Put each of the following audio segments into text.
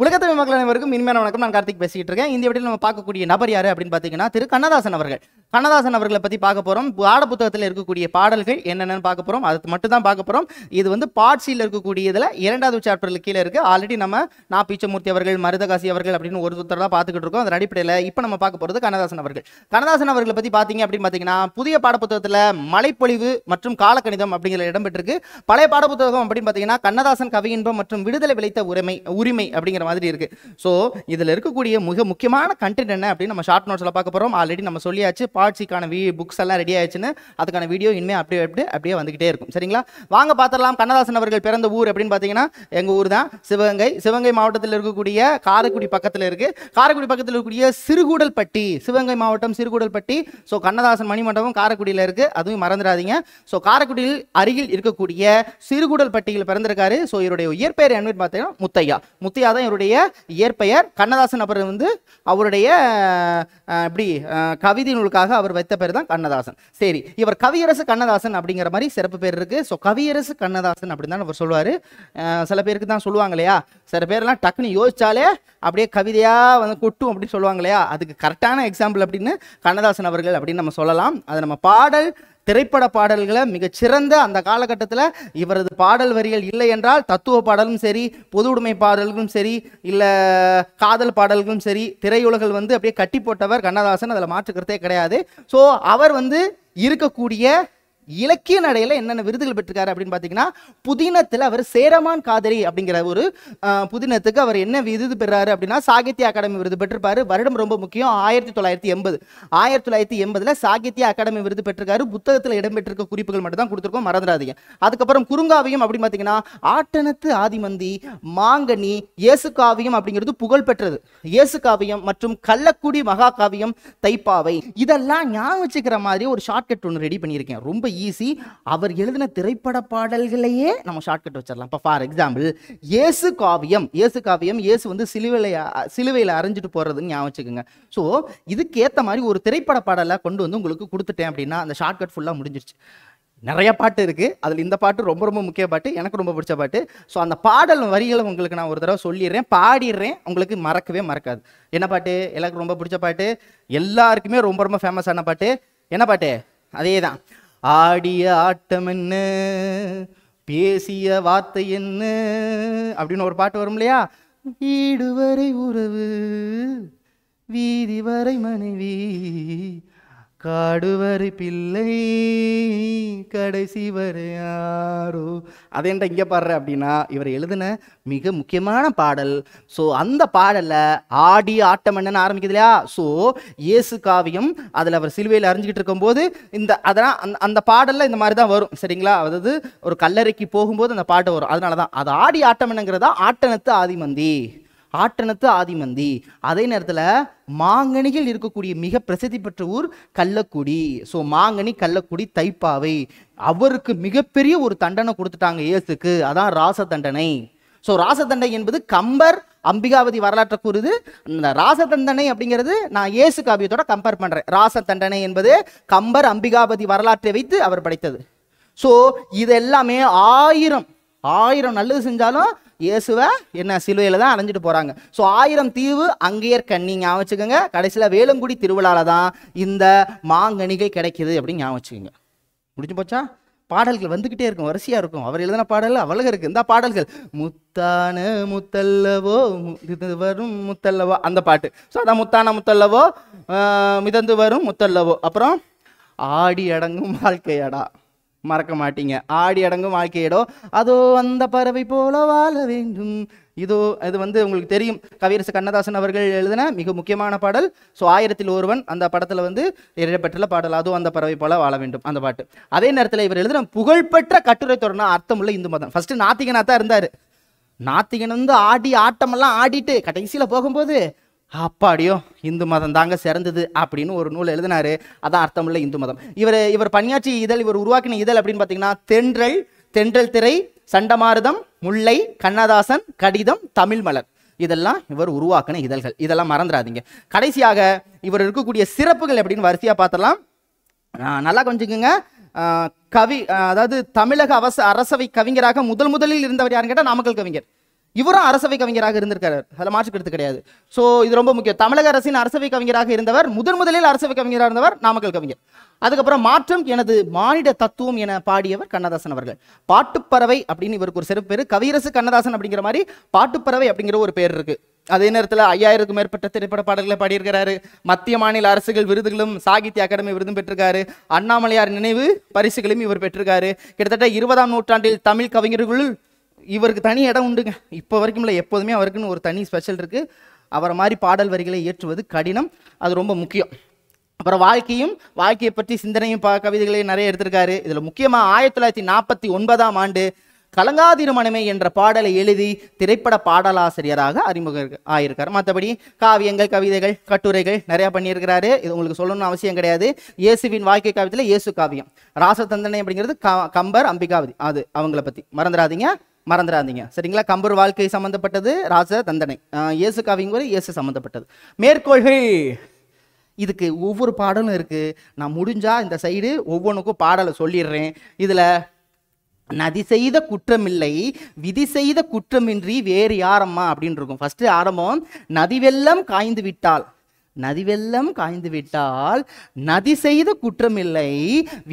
உலகத்தமிழ் மக்கள் அனைவருக்கும் இனிமையான வணக்கம் நான் கார்த்திக் பேசிக்கிட்டு இருக்கேன் இந்த வீட்டில் நம்ம பார்க்கக்கூடிய நபர் யார் அப்படின்னு பார்த்தீங்கன்னா திரு கண்ணதாசன் அவர்கள் கண்ணதாசன் அவர்களை பற்றி பார்க்க போகிறோம் பாட புத்தகத்தில் இருக்கக்கூடிய பாடல்கள் என்னென்னு பார்க்க போகிறோம் அது மட்டும் தான் பார்க்க போகிறோம் இது வந்து பாட்சியில் இருக்கக்கூடியதில் இரண்டாவது சாப்டரில் கீழே இருக்குது ஆல்ரெடி நம்ம நா பீச்சமூர்த்தி அவர்கள் மருதகாசி அவர்கள் அப்படின்னு ஒரு தான் பார்த்துக்கிட்டு இருக்கோம் அதன் அடிப்படையில் இப்போ நம்ம பார்க்க போகிறது கண்ணதாசன் அவர்கள் கண்ணதாசன் அவர்களை பற்றி பார்த்தீங்க அப்படின்னு பார்த்தீங்கன்னா புதிய பாடப்புத்தகத்தில் மலைப்பொழிவு மற்றும் காலக்கணிதம் அப்படிங்கிற இடம்பெற்றிருக்கு பழைய பாடப்புத்தகம் அப்படின்னு பார்த்தீங்கன்னா கண்ணதாசன் கவி இன்பம் மற்றும் விடுதலை விளைத்த உரிமை உரிமை அப்படிங்கிற அப்படிங்கிற மாதிரி இருக்குது ஸோ இதில் இருக்கக்கூடிய மிக முக்கியமான கண்டென்ட் என்ன அப்படின்னு நம்ம ஷார்ட் நோட்ஸில் பார்க்க போகிறோம் ஆல்ரெடி நம்ம சொல்லியாச்சு பார்ட்ஸிக்கான வீ புக்ஸ் எல்லாம் ரெடி ஆயிடுச்சுன்னு அதுக்கான வீடியோ இனிமேல் அப்படியே அப்படியே அப்படியே வந்துகிட்டே இருக்கும் சரிங்களா வாங்க பார்த்துடலாம் கண்ணதாசன் அவர்கள் பிறந்த ஊர் அப்படின்னு பார்த்தீங்கன்னா எங்கள் ஊர் தான் சிவகங்கை சிவகங்கை மாவட்டத்தில் இருக்கக்கூடிய காரைக்குடி பக்கத்தில் இருக்குது காரைக்குடி பக்கத்தில் இருக்கக்கூடிய சிறுகூடல்பட்டி சிவகங்கை மாவட்டம் சிறுகூடல்பட்டி ஸோ கண்ணதாசன் மணிமண்டபம் காரைக்குடியில் இருக்குது அதுவும் மறந்துடாதீங்க ஸோ காரைக்குடியில் அருகில் இருக்கக்கூடிய சிறுகூடல்பட்டியில் பிறந்திருக்காரு ஸோ இவருடைய இயற்பெயர் என்னன்னு பார்த்தீங்கன்னா முத்தையா முத்தையா தான் அவருடைய இயற்பெயர் கண்ணதாசன் அவர் வந்து அவருடைய இப்படி கவிதை நூலுக்காக அவர் வைத்த பேர் தான் கண்ணதாசன் சரி இவர் கவியரசு கண்ணதாசன் அப்படிங்கிற மாதிரி சிறப்பு பேர் இருக்குது ஸோ கவியரசு கண்ணதாசன் அப்படின்னு தான் அவர் சொல்லுவார் சில பேருக்கு தான் சொல்லுவாங்க இல்லையா சில பேர்லாம் டக்குன்னு யோசிச்சாலே அப்படியே கவிதையாக வந்து கொட்டும் அப்படின்னு சொல்லுவாங்க இல்லையா அதுக்கு கரெக்டான எக்ஸாம்பிள் அப்படின்னு கண்ணதாசன் அவர்கள் அப்படின்னு நம்ம சொல்லலாம் அதை நம்ம பாடல் திரைப்பட பாடல்களை மிகச்சிறந்த அந்த காலகட்டத்தில் இவரது பாடல் வரிகள் இல்லை என்றால் தத்துவ பாடலும் சரி பொது உடைமை பாடல்களும் சரி இல்லை காதல் பாடல்களும் சரி திரையுலகில் வந்து அப்படியே கட்டி போட்டவர் கண்ணதாசன் அதில் மாற்றுக்கிறதே கிடையாது ஸோ அவர் வந்து இருக்கக்கூடிய இலக்கிய நடையில் என்னென்ன விருதுகள் பெற்றிருக்காரு அப்படின்னு பார்த்தீங்கன்னா புதினத்தில் அவர் சேரமான் காதரி அப்படிங்கிற ஒரு புதினத்துக்கு அவர் என்ன விருது பெறாரு அப்படின்னா சாகித்ய அகாடமி விருது பெற்றிருப்பாரு வருடம் ரொம்ப முக்கியம் ஆயிரத்தி தொள்ளாயிரத்தி எண்பது ஆயிரத்தி தொள்ளாயிரத்தி எண்பதில் சாகித்ய அகாடமி விருது பெற்றிருக்காரு புத்தகத்தில் இடம்பெற்றிருக்க குறிப்புகள் மட்டும் தான் கொடுத்துருக்கோம் மறந்துடாதீங்க அதுக்கப்புறம் குறுங்காவியம் அப்படின்னு பார்த்தீங்கன்னா ஆட்டனத்து ஆதிமந்தி மாங்கனி இயேசு காவியம் அப்படிங்கிறது புகழ் பெற்றது இயேசு காவியம் மற்றும் கள்ளக்குடி மகா காவியம் தைப்பாவை இதெல்லாம் ஞாபகம் வச்சுக்கிற மாதிரி ஒரு ஷார்ட்கட் ஒன்று ரெடி பண்ணியிருக்கேன் ரொம்ப ஈஸி அவர் எழுதின திரைப்பட பாடல்களையே நம்ம ஷார்ட்கட் வச்சிடலாம் இப்போ ஃபார் எக்ஸாம்பிள் இயேசு காவியம் இயேசு காவியம் இயேசு வந்து சிலுவையில் சிலுவையில் அரைஞ்சிட்டு போகிறதுன்னு ஞாபகம் வச்சுக்கோங்க ஸோ இதுக்கேற்ற மாதிரி ஒரு திரைப்பட பாடலை கொண்டு வந்து உங்களுக்கு கொடுத்துட்டேன் அப்படின்னா அந்த ஷார்ட்கட் ஃபுல்லாக முடிஞ்சிருச்சு நிறைய பாட்டு இருக்குது அதில் இந்த பாட்டு ரொம்ப ரொம்ப முக்கிய பாட்டு எனக்கு ரொம்ப பிடிச்ச பாட்டு ஸோ அந்த பாடல் வரிகளை உங்களுக்கு நான் ஒரு தடவை சொல்லிடுறேன் பாடிடுறேன் உங்களுக்கு மறக்கவே மறக்காது என்ன பாட்டு எனக்கு ரொம்ப பிடிச்ச பாட்டு எல்லாருக்குமே ரொம்ப ரொம்ப ஃபேமஸான பாட்டு என்ன பாட்டு அதே தான் ஆடிய ஆட்டம் என்ன பேசிய வார்த்தை என்ன அப்படின்னு ஒரு பாட்டு வரும் இல்லையா வீடு வரை உறவு வீதி வரை மனைவி காடுவரி பிள்ளை கடைசி வரையாரோ யாரோ அதை இங்கே பாடுற அப்படின்னா இவர் எழுதின மிக முக்கியமான பாடல் ஸோ அந்த பாடலில் ஆடி ஆட்டம் என்னன்னு ஆரம்பிக்குது இல்லையா ஸோ இயேசு காவியம் அதில் அவர் சிலுவையில் அறிஞ்சிக்கிட்டு இருக்கும்போது இந்த அதெல்லாம் அந்த அந்த பாடலில் இந்த மாதிரி தான் வரும் சரிங்களா அதாவது ஒரு கல்லறைக்கு போகும்போது அந்த பாட்டு வரும் அதனால தான் அது ஆடி ஆட்டம் என்னங்கிறதா ஆட்டனத்து ஆதிமந்தி ஆட்டனத்து ஆதிமந்தி அதே நேரத்தில் மாங்கனியில் இருக்கக்கூடிய மிக பிரசித்தி பெற்ற ஊர் கள்ளக்குடி ஸோ மாங்கனி கள்ளக்குடி தைப்பாவை அவருக்கு மிகப்பெரிய ஒரு தண்டனை கொடுத்துட்டாங்க இயேசுக்கு அதான் ராச தண்டனை ஸோ தண்டனை என்பது கம்பர் அம்பிகாவதி வரலாற்றை கூறுது இந்த ராசதண்டனை அப்படிங்கிறது நான் ஏசு காவியத்தோட கம்பேர் பண்ணுறேன் தண்டனை என்பது கம்பர் அம்பிகாவதி வரலாற்றை வைத்து அவர் படைத்தது ஸோ இது எல்லாமே ஆயிரம் ஆயிரம் நல்லது செஞ்சாலும் இயேசுவை என்ன சிலுவையில் தான் அணைஞ்சிட்டு போகிறாங்க ஸோ ஆயிரம் தீவு அங்கேயர் கண்ணி ஞாபகம் வச்சுக்கோங்க கடைசியில் வேலங்குடி திருவிழாவில் தான் இந்த மாங்கனிகை கிடைக்கிது அப்படின்னு ஞாபகம் வச்சுக்கோங்க முடிஞ்சு போச்சா பாடல்கள் வந்துக்கிட்டே இருக்கும் வரிசையாக இருக்கும் அவர் எழுதின பாடல் அவ்வளோ இருக்குது இந்த பாடல்கள் முத்தான முத்தல்லவோ மிதந்து வரும் முத்தல்லவோ அந்த பாட்டு ஸோ அதான் முத்தான முத்தல்லவோ மிதந்து வரும் முத்தல்லவோ அப்புறம் ஆடி அடங்கும் வாழ்க்கையடா மறக்க மாட்டீங்க ஆடி அடங்கும் வாழ்க்கையிடோ அதோ அந்த பறவை போல வாழ வேண்டும் இதோ அது வந்து உங்களுக்கு தெரியும் கவியரசு கண்ணதாசன் அவர்கள் எழுதின மிக முக்கியமான பாடல் ஸோ ஆயிரத்தில் ஒருவன் அந்த படத்தில் வந்து இடம்பெற்ற பாடல் அதுவும் அந்த பறவை போல வாழ வேண்டும் அந்த பாட்டு அதே நேரத்தில் இவர் எழுதின புகழ்பெற்ற கட்டுரை தொடர்னா அர்த்தமுள்ள இந்து மதம் ஃபஸ்ட்டு நாத்திகனாக தான் இருந்தார் நாத்திகன் வந்து ஆடி ஆட்டமெல்லாம் ஆடிட்டு கடைசியில் போகும்போது அப்பாடியோ இந்து மதம் தாங்க சிறந்தது அப்படின்னு ஒரு நூல் எழுதினாரு அதான் அர்த்தமுள்ள இந்து மதம் இவர் இவர் பணியாற்றி இதழ் இவர் உருவாக்கின இதழ் அப்படின்னு பார்த்தீங்கன்னா தென்றல் தென்றல் திரை சண்டமாரதம் முல்லை கண்ணதாசன் கடிதம் தமிழ் மலர் இதெல்லாம் இவர் உருவாக்கின இதழ்கள் இதெல்லாம் மறந்துடாதீங்க கடைசியாக இவர் இருக்கக்கூடிய சிறப்புகள் அப்படின்னு வரிசையாக பார்த்தலாம் நல்லா கொஞ்சிக்கோங்க கவி அதாவது தமிழக அவச அரசவை கவிஞராக முதல் முதலில் இருந்தவர் யாருன்னு கேட்டால் நாமக்கல் கவிஞர் இவரும் அரசவை கவிஞராக இருந்திருக்கார் அதில் மாற்று கருத்து கிடையாது ஸோ இது ரொம்ப முக்கியம் தமிழக அரசின் அரசவை கவிஞராக இருந்தவர் முதன் முதலில் அரசவை கவிஞராக இருந்தவர் நாமக்கல் கவிஞர் அதுக்கப்புறம் மாற்றம் எனது மானிட தத்துவம் என பாடியவர் கண்ணதாசன் அவர்கள் பாட்டுப்பறவை அப்படின்னு இவருக்கு ஒரு சிறப்பு பேர் கவியரசு கண்ணதாசன் அப்படிங்கிற மாதிரி பாட்டுப்பறவை அப்படிங்கிற ஒரு பேர் இருக்கு அதே நேரத்தில் ஐயாயிரத்துக்கும் மேற்பட்ட திரைப்பட பாடல்களை பாடியிருக்கிறாரு மத்திய மாநில அரசுகள் விருதுகளும் சாகித்ய அகாடமி விருதும் பெற்றிருக்காரு அண்ணாமலையார் நினைவு பரிசுகளையும் இவர் பெற்றிருக்காரு கிட்டத்தட்ட இருபதாம் நூற்றாண்டில் தமிழ் கவிஞர்களுள் இவருக்கு தனி இடம் உண்டுங்க இப்போ வரைக்கும் இல்லை எப்போதுமே அவருக்குன்னு ஒரு தனி ஸ்பெஷல் இருக்குது அவரை மாதிரி பாடல் வரிகளை ஏற்றுவது கடினம் அது ரொம்ப முக்கியம் அப்புறம் வாழ்க்கையும் வாழ்க்கையை பற்றி சிந்தனையும் பா கவிதைகளையும் நிறைய எடுத்திருக்காரு இதில் முக்கியமாக ஆயிரத்தி தொள்ளாயிரத்தி நாற்பத்தி ஒன்பதாம் ஆண்டு கலங்காதிரு மனமே என்ற பாடலை எழுதி திரைப்பட பாடலாசிரியராக அறிமுக ஆயிருக்கார் மற்றபடி காவியங்கள் கவிதைகள் கட்டுரைகள் நிறையா பண்ணியிருக்கிறாரு இது உங்களுக்கு சொல்லணும்னு அவசியம் கிடையாது இயேசுவின் வாழ்க்கை காவியத்தில் இயேசு காவியம் ராசதந்தனை அப்படிங்கிறது கம்பர் அம்பிகாவதி அது அவங்கள பற்றி மறந்துடாதீங்க மறந்துடாதீங்க சரிங்களா கம்பர் வாழ்க்கை சம்மந்தப்பட்டது ராஜ தந்தனை இயேசு காவிங்குறது இயேசு சம்மந்தப்பட்டது மேற்கோள்கள் இதுக்கு ஒவ்வொரு பாடலும் இருக்குது நான் முடிஞ்சால் இந்த சைடு ஒவ்வொன்றுக்கும் பாடலை சொல்லிடுறேன் இதில் நதி செய்த குற்றமில்லை விதி செய்த குற்றமின்றி வேறு யாரம்மா அப்படின்னு இருக்கும் ஃபஸ்ட்டு ஆரம்பம் நதி வெள்ளம் காய்ந்து விட்டால் நதி வெள்ளம் காய்ந்து விட்டால் நதி செய்த குற்றம் இல்லை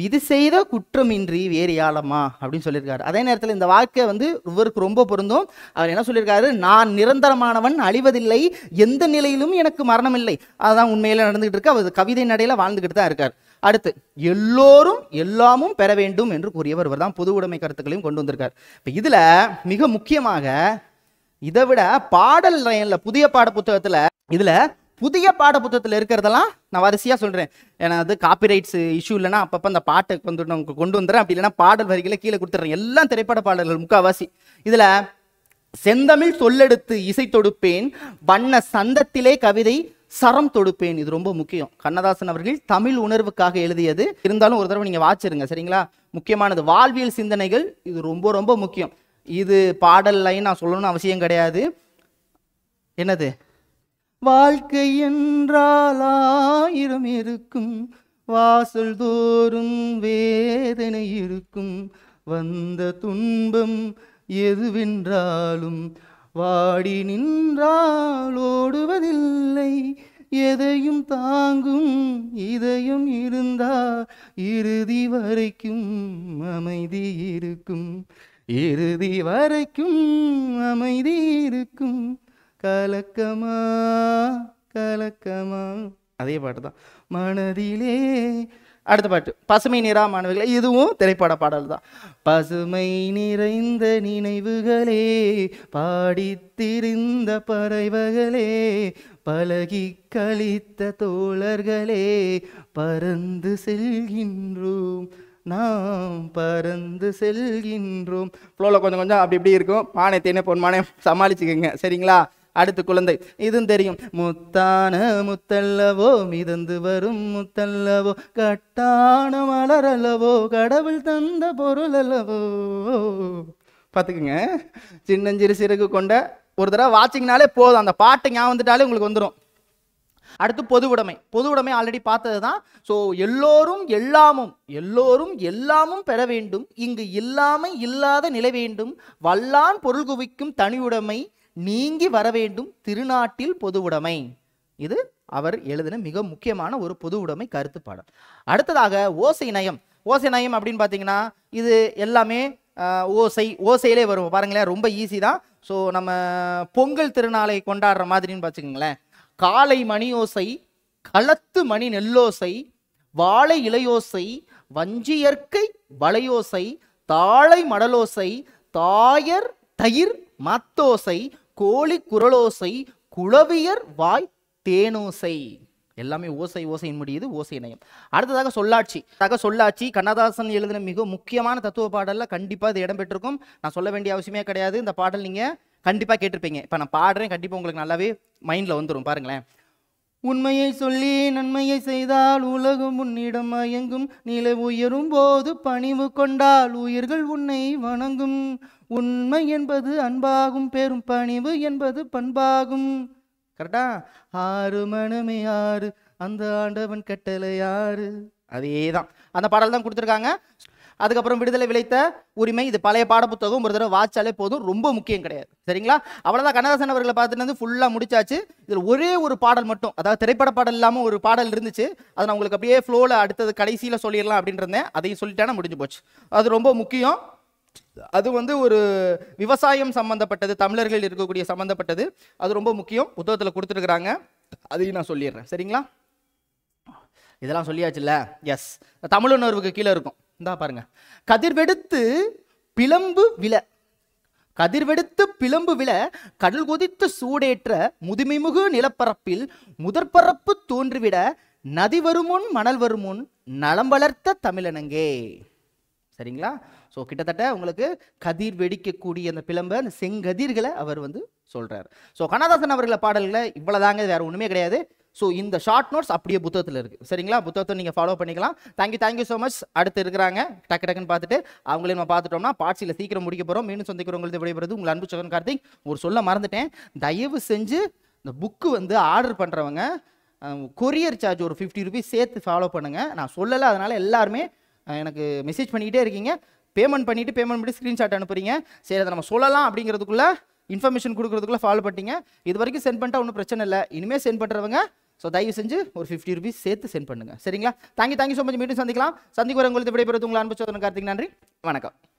விதி செய்த குற்றமின்றி வேறு யாழமா அப்படின்னு சொல்லியிருக்காரு அதே நேரத்தில் இந்த வாழ்க்கை வந்து இவருக்கு ரொம்ப பொருந்தும் அவர் என்ன சொல்லியிருக்காரு நான் நிரந்தரமானவன் அழிவதில்லை எந்த நிலையிலும் எனக்கு மரணம் இல்லை அதுதான் உண்மையில் நடந்துகிட்டு இருக்கு அவர் கவிதை நடையில் வாழ்ந்துகிட்டு தான் இருக்கார் அடுத்து எல்லோரும் எல்லாமும் பெற வேண்டும் என்று கூறியவர் இவர் தான் பொது உடைமை கருத்துக்களையும் கொண்டு வந்திருக்கார் இப்போ இதில் மிக முக்கியமாக இதை விட பாடல் புதிய பாட புத்தகத்தில் இதில் புதிய பாடப்புத்தகத்தில் இருக்கிறதெல்லாம் நான் வரிசையாக சொல்கிறேன் ஏன்னா அது காப்பிரைட்ஸ் இஷ்யூ இல்லைன்னா அப்பப்போ அந்த பாட்டை கொண்டு நான் கொண்டு வந்துடுறேன் அப்படி இல்லைனா பாடல் வரிகளை கீழே கொடுத்துட்றேன் எல்லாம் திரைப்பட பாடல்கள் முக்கால்வாசி இதில் செந்தமிழ் சொல்லெடுத்து இசை தொடுப்பேன் வண்ண சந்தத்திலே கவிதை சரம் தொடுப்பேன் இது ரொம்ப முக்கியம் கண்ணதாசன் அவர்கள் தமிழ் உணர்வுக்காக எழுதியது இருந்தாலும் ஒரு தடவை நீங்கள் வாச்சிருங்க சரிங்களா முக்கியமானது வாழ்வியல் சிந்தனைகள் இது ரொம்ப ரொம்ப முக்கியம் இது பாடல்லையும் நான் சொல்லணும்னு அவசியம் கிடையாது என்னது வாழ்க்கை என்றால் ஆயிரம் இருக்கும் வாசல் தோறும் வேதனை இருக்கும் வந்த துன்பம் எதுவென்றாலும் வாடி நின்றால் ஓடுவதில்லை எதையும் தாங்கும் இதையும் இருந்தால் இறுதி வரைக்கும் அமைதி இருக்கும் இறுதி வரைக்கும் அமைதி இருக்கும் கலக்கமா கலக்கமா அதே பாட்டு தான் மனதிலே அடுத்த பாட்டு பசுமை நிறா மாணவிகளே இதுவும் திரைப்பட பாடல் தான் பசுமை நிறைந்த நினைவுகளே பாடித்திருந்த பறவைகளே பழகி கழித்த தோழர்களே பறந்து செல்கின்றோம் நாம் பறந்து செல்கின்றோம் ஃப்ளோவில் கொஞ்சம் கொஞ்சம் அப்படி இப்படி இருக்கும் மானே தேனே பொன் மானே சமாளிச்சுக்கோங்க சரிங்களா அடுத்து குழந்தை இதுவும் தெரியும் முத்தான முத்தல்லவோ மிதந்து வரும் முத்தல்லவோ கட்டான அல்லவோ கடவுள் தந்த பொருள் அல்லவோ பார்த்துக்குங்க சின்னஞ்சிறு சிறகு கொண்ட ஒரு தடவை வாட்சிங்னாலே போதும் அந்த பாட்டு ஞாபகம் வந்துட்டாலே உங்களுக்கு வந்துடும் அடுத்து பொது உடைமை பொது உடைமை ஆல்ரெடி பார்த்தது தான் ஸோ எல்லோரும் எல்லாமும் எல்லோரும் எல்லாமும் பெற வேண்டும் இங்கு இல்லாமல் இல்லாத நிலை வேண்டும் வல்லான் பொருள் குவிக்கும் தனி உடைமை நீங்கி வர வேண்டும் திருநாட்டில் பொதுவுடைமை இது அவர் எழுதின மிக முக்கியமான ஒரு பொது உடைமை கருத்து பாடம் அடுத்ததாக ஓசை நயம் ஓசை நயம் அப்படின்னு பார்த்தீங்கன்னா இது எல்லாமே ஓசை ஓசையிலே வரும் பாருங்களேன் ரொம்ப ஈஸி தான் ஸோ நம்ம பொங்கல் திருநாளை கொண்டாடுற மாதிரின்னு பார்த்துக்கோங்களேன் காலை மணி ஓசை களத்து மணி நெல்லோசை வாழை இலையோசை வஞ்சி இயற்கை வளையோசை தாழை மடலோசை தாயர் தயிர் மத்தோசை கோழி குரலோசை குளவியர் வாய் தேனோசை எல்லாமே ஓசை ஓசையின் முடியுது ஓசை நயம் அடுத்ததாக சொல்லாட்சி தக சொல்லாட்சி கண்ணதாசன் எழுதின மிக முக்கியமான தத்துவ பாடலில் கண்டிப்பாக இது இடம்பெற்றிருக்கும் நான் சொல்ல வேண்டிய அவசியமே கிடையாது இந்த பாடல் நீங்கள் கண்டிப்பாக கேட்டிருப்பீங்க இப்போ நான் பாடுறேன் கண்டிப்பாக உங்களுக்கு நல்லாவே மைண்டில் வந்துடும் பாருங்களேன் உண்மையை சொல்லி நன்மையை செய்தால் உலகம் உன்னிடம் மயங்கும் நிலை உயரும் போது பணிவு கொண்டால் உயிர்கள் உன்னை வணங்கும் உண்மை என்பது அன்பாகும் பெரும் பணிவு என்பது பண்பாகும் கரெக்டா ஆறு மனமே ஆறு அந்த ஆண்டவன் கட்டளை ஆறு அதே தான் அந்த பாடல் தான் கொடுத்துருக்காங்க அதுக்கப்புறம் விடுதலை விளைத்த உரிமை இது பழைய பாடப்புத்தகம் ஒரு தடவை வாச்சாலே போதும் ரொம்ப முக்கியம் கிடையாது சரிங்களா அவ்வளோதான் கண்ணதாசன் அவர்களை பார்த்துட்டு வந்து ஃபுல்லாக முடிச்சாச்சு இதில் ஒரே ஒரு பாடல் மட்டும் அதாவது திரைப்பட பாடல் இல்லாமல் ஒரு பாடல் இருந்துச்சு அதை நான் உங்களுக்கு அப்படியே ஃப்ளோவில் அடுத்தது கடைசியில் சொல்லிடலாம் அப்படின்னு இருந்தேன் அதையும் சொல்லிட்டேன்னா முடிஞ்சு போச்சு அது ரொம்ப முக்கியம் அது வந்து ஒரு விவசாயம் சம்மந்தப்பட்டது தமிழர்கள் இருக்கக்கூடிய சம்மந்தப்பட்டது அது ரொம்ப முக்கியம் புத்தகத்தில் கொடுத்துருக்குறாங்க அதையும் நான் சொல்லிடுறேன் சரிங்களா இதெல்லாம் சொல்லியாச்சுல்ல எஸ் உணர்வுக்கு கீழே இருக்கும் இந்தா பாருங்க கதிர்வெடுத்து பிளம்பு வில கதிர்வெடுத்து பிளம்பு வில கடல் கொதித்து சூடேற்ற முதுமைமுகு நிலப்பரப்பில் முதற்பரப்பு தோன்றிவிட நதி வருமுன் மணல் வருமுன் நலம் வளர்த்த தமிழனங்கே சரிங்களா ஸோ கிட்டத்தட்ட உங்களுக்கு கதிர் வெடிக்கக்கூடிய அந்த பிளம்பை அந்த செங்கதிர்களை அவர் வந்து சொல்கிறார் ஸோ கண்ணதாசன் அவர்களை பாடல்களை இவ்வளோதாங்க வேறு ஒன்றுமே கிடையாது ஸோ இந்த ஷார்ட் நோட்ஸ் அப்படியே புத்தகத்தில் இருக்குது சரிங்களா புத்தகத்தை நீங்கள் ஃபாலோ பண்ணிக்கலாம் தேங்க்யூ தேங்க்யூ ஸோ மச் அடுத்து இருக்கிறாங்க டக்கு டக்குன்னு பார்த்துட்டு அவங்களையும் நம்ம பார்த்துட்டோம்னா பாட்சியில் சீக்கிரம் முடிக்க போகிறோம் மீண்டும் சந்திக்கிறவங்களுக்கு விடைபெறுது உங்கள் அன்பு சகன் கார்த்திக் ஒரு சொல்ல மறந்துட்டேன் தயவு செஞ்சு இந்த புக்கு வந்து ஆர்டர் பண்ணுறவங்க கொரியர் சார்ஜ் ஒரு ஃபிஃப்டி ருபீஸ் சேர்த்து ஃபாலோ பண்ணுங்கள் நான் சொல்லலை அதனால் எல்லாருமே எனக்கு மெசேஜ் பண்ணிக்கிட்டே இருக்கீங்க பேமெண்ட் பண்ணிவிட்டு பேமெண்ட் பண்ணி ஸ்க்ரீன்ஷாட் அனுப்புறீங்க சரி அதை நம்ம சொல்லலாம் அப்படிங்கிறதுக்குள்ளே இன்ஃபர்மேஷன் கொடுக்குறதுக்குள்ளே ஃபாலோ பண்ணிட்டீங்க இது வரைக்கும் சென்ட் பண்ணிட்டா ஒன்றும் பிரச்சனை இல்லை இனிமேல் சென்ட் பண்ணுறவங்க ஸோ தயவு செஞ்சு ஒரு ஃபிஃப்டி ருபீஸ் சேர்த்து சென்ட் பண்ணுங்கள் சரிங்களா தேங்க்யூ தேங்க்யூ ஸோ மச் மீண்டும் சந்திக்கலாம் சந்திக்கு வர உங்களுக்கு விடைபெறுவது உங்களை அனுப்பிச்சு கார்த்திக் நன்றி வணக்கம்